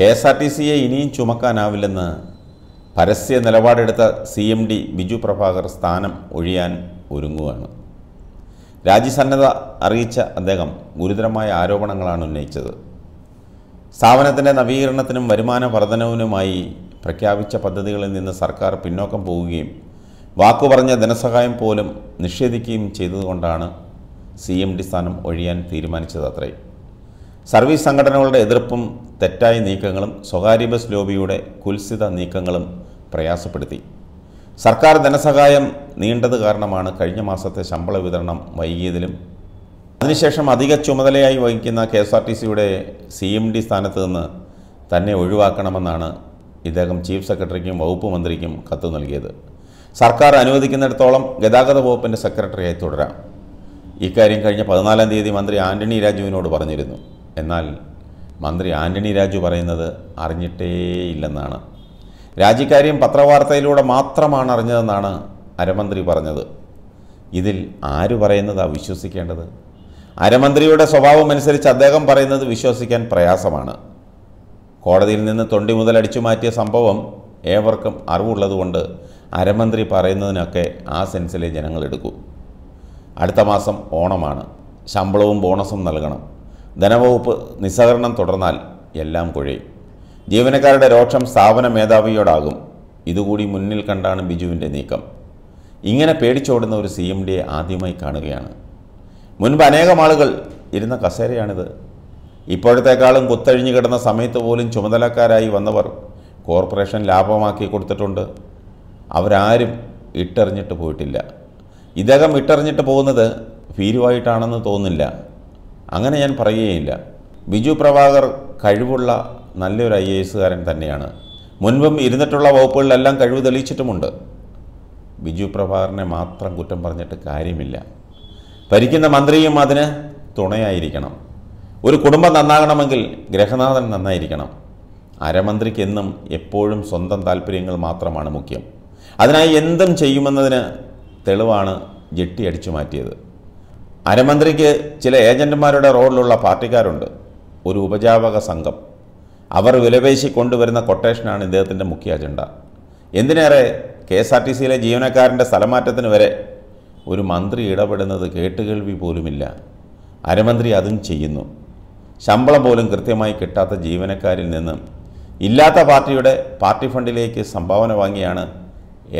K S R T സിയെ ഇനിയും ചുമക്കാനാവില്ലെന്ന് പരസ്യ നിലപാടെടുത്ത C M D Biju Prabhakar സ്ഥാനം ഒഴിയാൻ ഒരുങ്ങുകയാണ് രാജ്യസന്നദ്ധ അറിയിച്ച അദ്ദേഹം ഗുരുതരമായ ആരോപണങ്ങളാണ് ഉന്നയിച്ചത് സ്ഥാപനത്തിൻ്റെ നവീകരണത്തിനും വരുമാന വർധനവിനുമായി പ്രഖ്യാപിച്ച പദ്ധതികളിൽ നിന്ന് സർക്കാർ പിന്നോക്കം പോവുകയും വാക്കുപറഞ്ഞ ധനസഹായം പോലും നിഷേധിക്കുകയും ചെയ്തതുകൊണ്ടാണ് സി എം ഡി സ്ഥാനം ഒഴിയാൻ തീരുമാനിച്ചത് അത്രയും സർവീസ് സംഘടനകളുടെ എതിർപ്പും തെറ്റായ നീക്കങ്ങളും സ്വകാര്യ ബസ് ലോബിയുടെ കുൽസിത നീക്കങ്ങളും പ്രയാസപ്പെടുത്തി സർക്കാർ ധനസഹായം നീണ്ടത് കാരണമാണ് കഴിഞ്ഞ മാസത്തെ ശമ്പള വിതരണം വൈകിയതിലും അതിനുശേഷം അധിക ചുമതലയായി വഹിക്കുന്ന കെ എസ് ആർ ടി സിയുടെ സി എം ഡി സ്ഥാനത്ത് നിന്ന് തന്നെ ഒഴിവാക്കണമെന്നാണ് ഇദ്ദേഹം ചീഫ് സെക്രട്ടറിക്കും വകുപ്പ് മന്ത്രിക്കും കത്ത് നൽകിയത് സർക്കാർ അനുവദിക്കുന്നിടത്തോളം ഗതാഗത വകുപ്പിൻ്റെ സെക്രട്ടറിയായി തുടരാം ഇക്കാര്യം കഴിഞ്ഞ പതിനാലാം തീയതി മന്ത്രി ആന്റണി രാജുവിനോട് പറഞ്ഞിരുന്നു എന്നാൽ മന്ത്രി ആന്റണി രാജു പറയുന്നത് അറിഞ്ഞിട്ടേയില്ലെന്നാണ് രാജിക്കാര്യം പത്രവാർത്തയിലൂടെ മാത്രമാണ് അറിഞ്ഞതെന്നാണ് അരമന്ത്രി പറഞ്ഞത് ഇതിൽ ആര് പറയുന്നതാണ് വിശ്വസിക്കേണ്ടത് അരമന്ത്രിയുടെ സ്വഭാവം അനുസരിച്ച് അദ്ദേഹം പറയുന്നത് വിശ്വസിക്കാൻ പ്രയാസമാണ് കോടതിയിൽ നിന്ന് തൊണ്ടി മുതൽ അടിച്ചു മാറ്റിയ സംഭവം ഏവർക്കും അറിവുള്ളതുകൊണ്ട് അരമന്ത്രി പറയുന്നതിനൊക്കെ ആ സെൻസിലെ ജനങ്ങൾ അടുത്ത മാസം ഓണമാണ് ശമ്പളവും ബോണസും നൽകണം ധനവകുപ്പ് നിസ്സഹകരണം തുടർന്നാൽ എല്ലാം കുഴയും ജീവനക്കാരുടെ രോക്ഷം സ്ഥാപന മേധാവിയോടാകും ഇതുകൂടി മുന്നിൽ കണ്ടാണ് ബിജുവിൻ്റെ നീക്കം ഇങ്ങനെ പേടിച്ചോടുന്ന ഒരു സി എം ഡിയെ ആദ്യമായി കാണുകയാണ് മുൻപ് അനേകം ആളുകൾ ഇരുന്ന കസേരയാണിത് ഇപ്പോഴത്തേക്കാളും കുത്തഴിഞ്ഞു കിടന്ന സമയത്ത് പോലും ചുമതലക്കാരായി വന്നവർ കോർപ്പറേഷൻ ലാഭമാക്കി കൊടുത്തിട്ടുണ്ട് അവരാരും ഇട്ടെറിഞ്ഞിട്ട് പോയിട്ടില്ല ഇദ്ദേഹം ഇട്ടെറിഞ്ഞിട്ട് പോകുന്നത് ഭീരുവായിട്ടാണെന്ന് തോന്നുന്നില്ല അങ്ങനെ ഞാൻ പറയുകയില്ല ബിജു പ്രഭാകർ കഴിവുള്ള നല്ലൊരു ഐ എ എസുകാരൻ തന്നെയാണ് മുൻപും ഇരുന്നിട്ടുള്ള വകുപ്പുകളിലെല്ലാം കഴിവ് തെളിയിച്ചിട്ടുമുണ്ട് ബിജു പ്രഭാകറിനെ മാത്രം കുറ്റം പറഞ്ഞിട്ട് കാര്യമില്ല ഭരിക്കുന്ന മന്ത്രിയും അതിന് തുണയായിരിക്കണം ഒരു കുടുംബം നന്നാകണമെങ്കിൽ ഗ്രഹനാഥൻ നന്നായിരിക്കണം അരമന്ത്രിക്ക് എന്നും എപ്പോഴും സ്വന്തം താല്പര്യങ്ങൾ മാത്രമാണ് മുഖ്യം അതിനായി എന്തും ചെയ്യുമെന്നതിന് തെളിവാണ് ജെട്ടി അടിച്ചു മാറ്റിയത് അരമന്ത്രിക്ക് ചില ഏജന്റുമാരുടെ റോളിലുള്ള പാർട്ടിക്കാരുണ്ട് ഒരു ഉപജാപക സംഘം അവർ വിലപേശി കൊണ്ടുവരുന്ന കൊട്ടേഷനാണ് ഇദ്ദേഹത്തിൻ്റെ മുഖ്യ അജണ്ട എന്തിനേറെ കെ എസ് ആർ ടി സിയിലെ ജീവനക്കാരൻ്റെ സ്ഥലമാറ്റത്തിന് വരെ ഒരു മന്ത്രി ഇടപെടുന്നത് കേട്ടുകേൾവി പോലുമില്ല അരമന്ത്രി അതും ചെയ്യുന്നു ശമ്പളം പോലും കൃത്യമായി കിട്ടാത്ത ജീവനക്കാരിൽ നിന്ന് ഇല്ലാത്ത പാർട്ടിയുടെ പാർട്ടി ഫണ്ടിലേക്ക് സംഭാവന വാങ്ങിയാണ്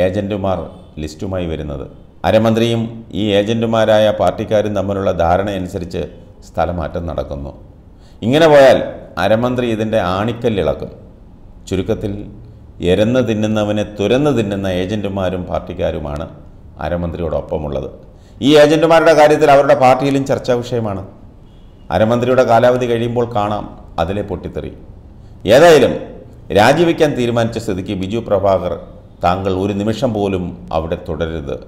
ഏജൻറ്റുമാർ ലിസ്റ്റുമായി വരുന്നത് അരമന്ത്രിയും ഈ ഏജൻറ്റുമാരായ പാർട്ടിക്കാരും തമ്മിലുള്ള ധാരണയനുസരിച്ച് സ്ഥലമാറ്റം നടക്കുന്നു ഇങ്ങനെ പോയാൽ അരമന്ത്രി ഇതിൻ്റെ ആണിക്കല്ലിളക്കും ചുരുക്കത്തിൽ എരന്ന് തിന്നുന്നവനെ തുരന്ന് തിന്നുന്ന ഏജൻറ്റുമാരും പാർട്ടിക്കാരുമാണ് അരമന്ത്രിയോടൊപ്പമുള്ളത് ഈ ഏജൻറ്റുമാരുടെ കാര്യത്തിൽ അവരുടെ പാർട്ടിയിലും ചർച്ചാ വിഷയമാണ് അരമന്ത്രിയുടെ കാലാവധി കഴിയുമ്പോൾ കാണാം അതിലെ പൊട്ടിത്തെറി ഏതായാലും രാജിവെക്കാൻ തീരുമാനിച്ച സ്ഥിതിക്ക് ബിജു പ്രഭാകർ താങ്കൾ ഒരു നിമിഷം പോലും അവിടെ തുടരരുത്